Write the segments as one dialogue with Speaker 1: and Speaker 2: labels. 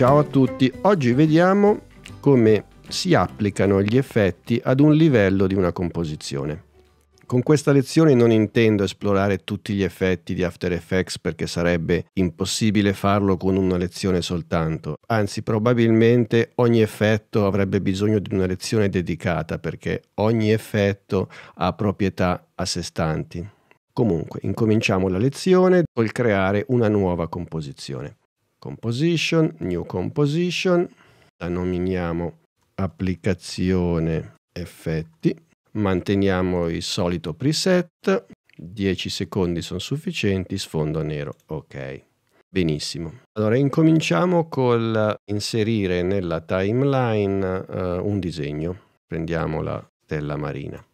Speaker 1: Ciao a tutti, oggi vediamo come si applicano gli effetti ad un livello di una composizione. Con questa lezione non intendo esplorare tutti gli effetti di After Effects perché sarebbe impossibile farlo con una lezione soltanto, anzi probabilmente ogni effetto avrebbe bisogno di una lezione dedicata perché ogni effetto ha proprietà a sé stanti. Comunque, incominciamo la lezione col creare una nuova composizione composition, new composition, la nominiamo applicazione effetti, manteniamo il solito preset, 10 secondi sono sufficienti, sfondo nero, ok. Benissimo. Allora incominciamo col inserire nella timeline uh, un disegno. Prendiamo la stella marina.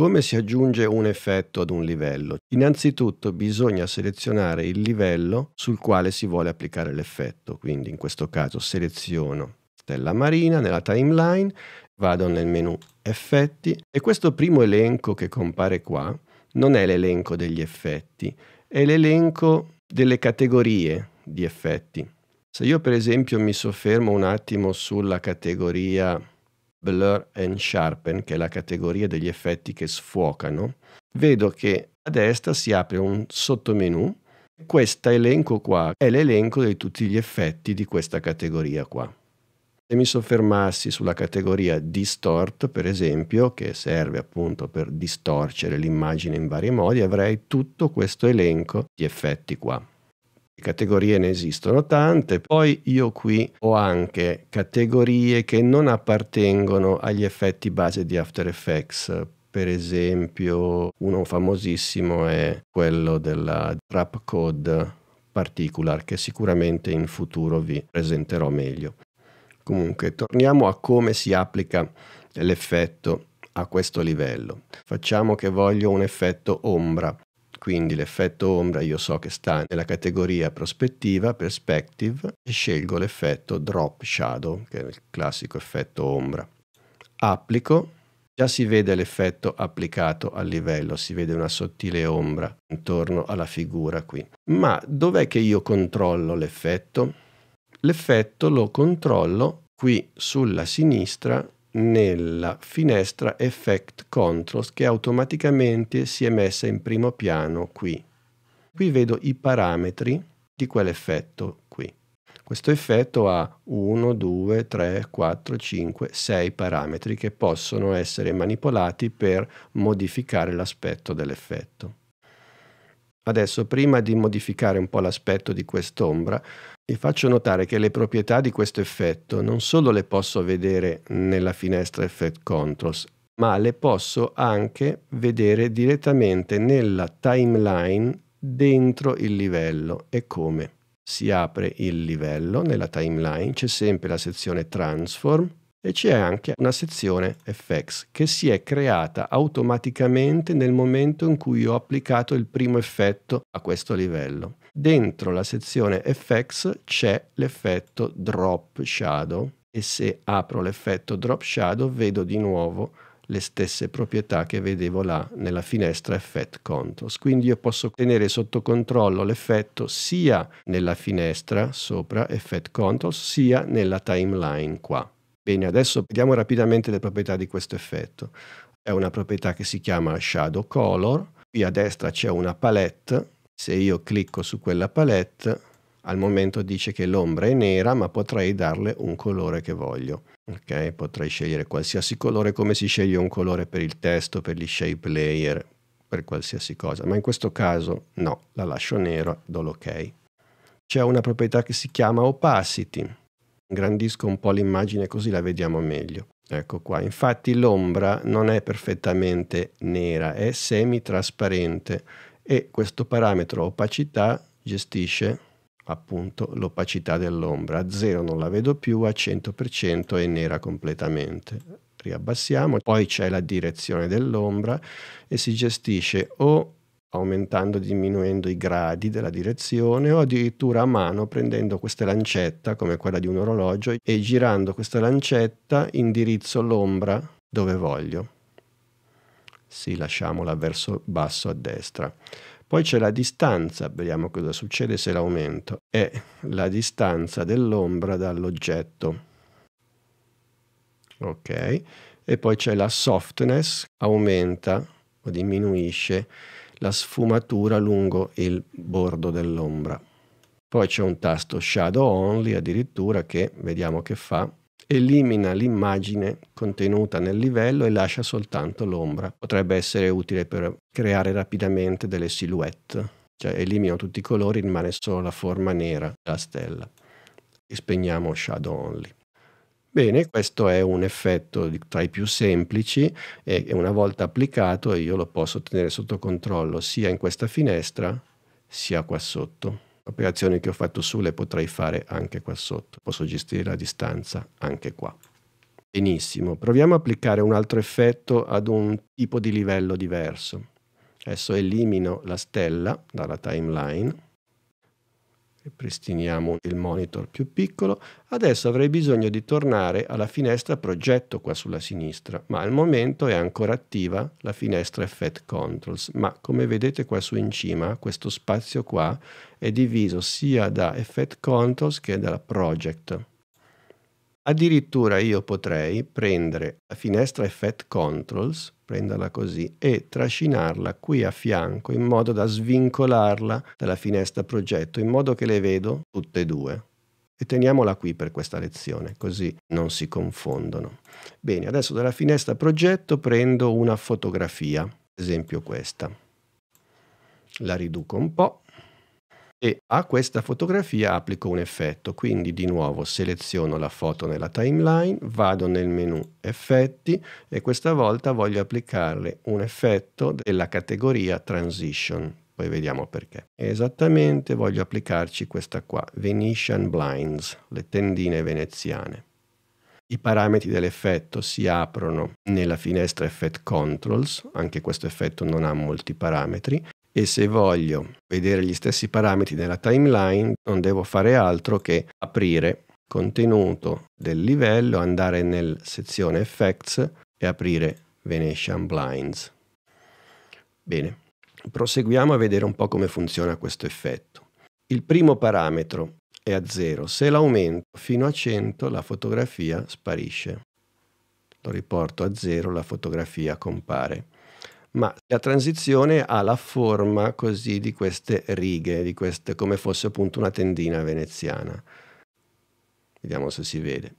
Speaker 1: Come si aggiunge un effetto ad un livello? Innanzitutto bisogna selezionare il livello sul quale si vuole applicare l'effetto, quindi in questo caso seleziono Stella Marina nella timeline, vado nel menu effetti e questo primo elenco che compare qua non è l'elenco degli effetti, è l'elenco delle categorie di effetti. Se io per esempio mi soffermo un attimo sulla categoria Blur and Sharpen, che è la categoria degli effetti che sfuocano, vedo che a destra si apre un sottomenu. Questo elenco qua è l'elenco di tutti gli effetti di questa categoria qua. Se mi soffermassi sulla categoria distort, per esempio, che serve appunto per distorcere l'immagine in vari modi, avrei tutto questo elenco di effetti qua categorie ne esistono tante. Poi io qui ho anche categorie che non appartengono agli effetti base di After Effects. Per esempio, uno famosissimo è quello della Trap Code Particular, che sicuramente in futuro vi presenterò meglio. Comunque, torniamo a come si applica l'effetto a questo livello. Facciamo che voglio un effetto ombra. Quindi l'effetto ombra io so che sta nella categoria prospettiva, perspective, e scelgo l'effetto drop shadow, che è il classico effetto ombra. Applico, già si vede l'effetto applicato al livello, si vede una sottile ombra intorno alla figura qui. Ma dov'è che io controllo l'effetto? L'effetto lo controllo qui sulla sinistra nella finestra Effect Controls che automaticamente si è messa in primo piano qui. Qui vedo i parametri di quell'effetto qui. Questo effetto ha 1, 2, 3, 4, 5, 6 parametri che possono essere manipolati per modificare l'aspetto dell'effetto. Adesso prima di modificare un po' l'aspetto di quest'ombra vi faccio notare che le proprietà di questo effetto non solo le posso vedere nella finestra Effect Controls, ma le posso anche vedere direttamente nella timeline dentro il livello. E come? Si apre il livello, nella timeline c'è sempre la sezione Transform e c'è anche una sezione Effects che si è creata automaticamente nel momento in cui ho applicato il primo effetto a questo livello dentro la sezione effects c'è l'effetto drop shadow e se apro l'effetto drop shadow vedo di nuovo le stesse proprietà che vedevo là nella finestra effect contours. Quindi io posso tenere sotto controllo l'effetto sia nella finestra sopra effect contours sia nella timeline qua. Bene, adesso vediamo rapidamente le proprietà di questo effetto. È una proprietà che si chiama shadow color. Qui a destra c'è una palette se io clicco su quella palette, al momento dice che l'ombra è nera, ma potrei darle un colore che voglio. Okay? Potrei scegliere qualsiasi colore come si sceglie un colore per il testo, per gli shape layer, per qualsiasi cosa. Ma in questo caso no, la lascio nera, do l'ok. C'è una proprietà che si chiama opacity. Ingrandisco un po' l'immagine così la vediamo meglio. Ecco qua, infatti l'ombra non è perfettamente nera, è semi-trasparente e questo parametro opacità gestisce appunto l'opacità dell'ombra. A 0 non la vedo più, a 100% è nera completamente. Riabbassiamo, poi c'è la direzione dell'ombra e si gestisce o aumentando e diminuendo i gradi della direzione o addirittura a mano prendendo questa lancetta come quella di un orologio e girando questa lancetta indirizzo l'ombra dove voglio. Sì, lasciamola verso basso a destra. Poi c'è la distanza, vediamo cosa succede se l'aumento. È la distanza dell'ombra dall'oggetto. Ok. E poi c'è la softness, aumenta o diminuisce la sfumatura lungo il bordo dell'ombra. Poi c'è un tasto Shadow Only addirittura che vediamo che fa elimina l'immagine contenuta nel livello e lascia soltanto l'ombra. Potrebbe essere utile per creare rapidamente delle silhouette, cioè elimino tutti i colori, rimane solo la forma nera della stella. E spegniamo Shadow Only. Bene, questo è un effetto tra i più semplici e, e una volta applicato io lo posso tenere sotto controllo sia in questa finestra sia qua sotto. Operazioni che ho fatto su le potrei fare anche qua sotto. Posso gestire la distanza anche qua. Benissimo, proviamo a applicare un altro effetto ad un tipo di livello diverso. Adesso elimino la stella dalla timeline Ripristiniamo il monitor più piccolo. Adesso avrei bisogno di tornare alla finestra progetto qua sulla sinistra, ma al momento è ancora attiva la finestra Effect Controls, ma come vedete qua su in cima, questo spazio qua è diviso sia da Effect Controls che da Project. Addirittura io potrei prendere la finestra Effect Controls, prenderla così, e trascinarla qui a fianco in modo da svincolarla dalla finestra progetto, in modo che le vedo tutte e due. E teniamola qui per questa lezione, così non si confondono. Bene, adesso dalla finestra progetto prendo una fotografia, esempio questa. La riduco un po', e a questa fotografia applico un effetto. Quindi di nuovo seleziono la foto nella timeline, vado nel menu effetti e questa volta voglio applicarle un effetto della categoria transition. Poi vediamo perché. Esattamente voglio applicarci questa qua, Venetian Blinds, le tendine veneziane. I parametri dell'effetto si aprono nella finestra Effect Controls, anche questo effetto non ha molti parametri, e se voglio vedere gli stessi parametri nella timeline non devo fare altro che aprire contenuto del livello, andare nella sezione effects e aprire Venetian Blinds. Bene, proseguiamo a vedere un po' come funziona questo effetto. Il primo parametro è a 0, se l'aumento fino a 100 la fotografia sparisce. Lo riporto a 0, la fotografia compare ma la transizione ha la forma così di queste righe, di queste, come fosse appunto una tendina veneziana. Vediamo se si vede.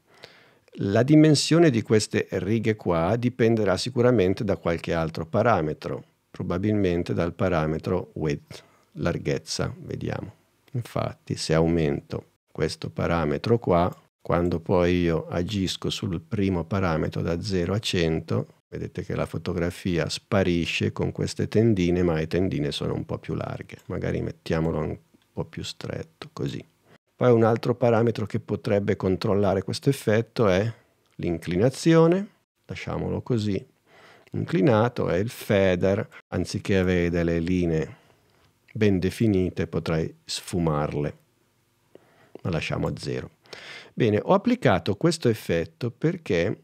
Speaker 1: La dimensione di queste righe qua dipenderà sicuramente da qualche altro parametro, probabilmente dal parametro width, larghezza, vediamo. Infatti se aumento questo parametro qua, quando poi io agisco sul primo parametro da 0 a 100, Vedete che la fotografia sparisce con queste tendine, ma le tendine sono un po' più larghe. Magari mettiamolo un po' più stretto, così. Poi un altro parametro che potrebbe controllare questo effetto è l'inclinazione. Lasciamolo così inclinato e il feather, anziché avere delle linee ben definite, potrei sfumarle. Ma lasciamo a zero. Bene, ho applicato questo effetto perché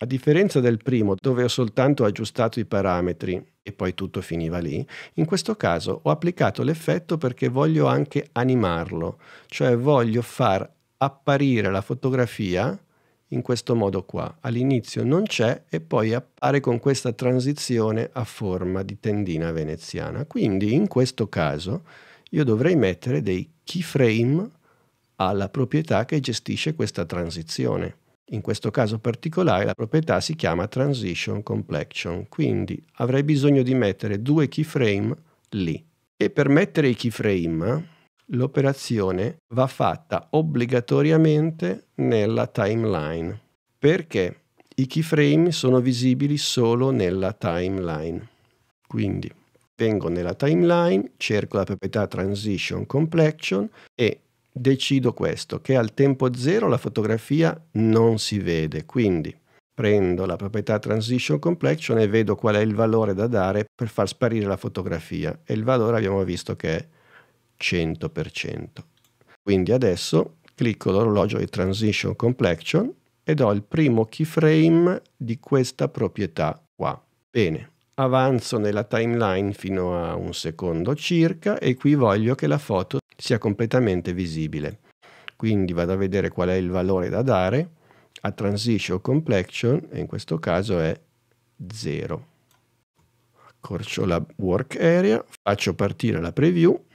Speaker 1: a differenza del primo, dove ho soltanto aggiustato i parametri e poi tutto finiva lì, in questo caso ho applicato l'effetto perché voglio anche animarlo, cioè voglio far apparire la fotografia in questo modo qua. All'inizio non c'è e poi appare con questa transizione a forma di tendina veneziana. Quindi in questo caso io dovrei mettere dei keyframe alla proprietà che gestisce questa transizione. In questo caso particolare la proprietà si chiama transition complexion, quindi avrei bisogno di mettere due keyframe lì. E per mettere i keyframe l'operazione va fatta obbligatoriamente nella timeline, perché i keyframe sono visibili solo nella timeline. Quindi vengo nella timeline, cerco la proprietà transition complexion e decido questo, che al tempo zero la fotografia non si vede, quindi prendo la proprietà transition complexion e vedo qual è il valore da dare per far sparire la fotografia e il valore abbiamo visto che è 100%. Quindi adesso clicco l'orologio di transition complexion ed ho il primo keyframe di questa proprietà qua. Bene, avanzo nella timeline fino a un secondo circa e qui voglio che la foto sia completamente visibile. Quindi vado a vedere qual è il valore da dare a transition complexion e in questo caso è 0. Accorcio la work area, faccio partire la preview.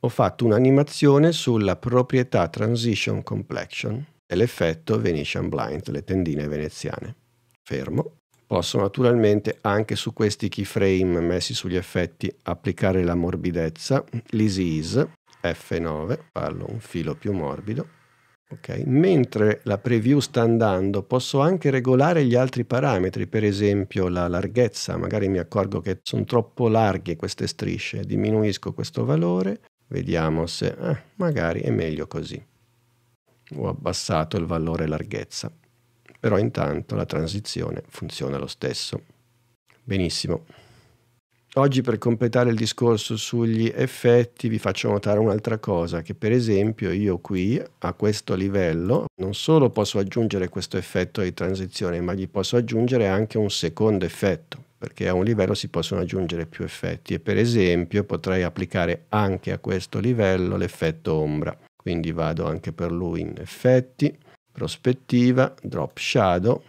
Speaker 1: Ho fatto un'animazione sulla proprietà transition complexion e l'effetto Venetian blind, le tendine veneziane. Fermo Posso naturalmente anche su questi keyframe messi sugli effetti applicare la morbidezza, l'easy ease, F9, farlo un filo più morbido. Okay. Mentre la preview sta andando posso anche regolare gli altri parametri, per esempio la larghezza, magari mi accorgo che sono troppo larghe queste strisce, diminuisco questo valore, vediamo se eh, magari è meglio così. Ho abbassato il valore larghezza però intanto la transizione funziona lo stesso. Benissimo. Oggi per completare il discorso sugli effetti vi faccio notare un'altra cosa, che per esempio io qui a questo livello non solo posso aggiungere questo effetto di transizione, ma gli posso aggiungere anche un secondo effetto, perché a un livello si possono aggiungere più effetti e per esempio potrei applicare anche a questo livello l'effetto ombra. Quindi vado anche per lui in effetti, prospettiva, drop shadow,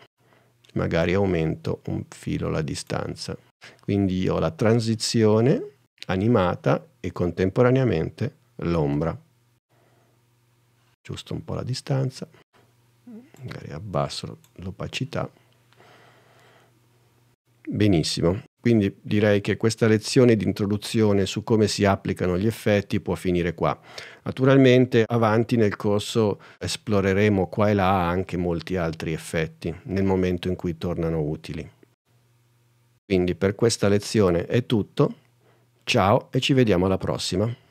Speaker 1: magari aumento un filo la distanza. Quindi io ho la transizione animata e contemporaneamente l'ombra. Giusto un po' la distanza, magari abbasso l'opacità. Benissimo, quindi direi che questa lezione di introduzione su come si applicano gli effetti può finire qua. Naturalmente avanti nel corso esploreremo qua e là anche molti altri effetti nel momento in cui tornano utili. Quindi per questa lezione è tutto, ciao e ci vediamo alla prossima.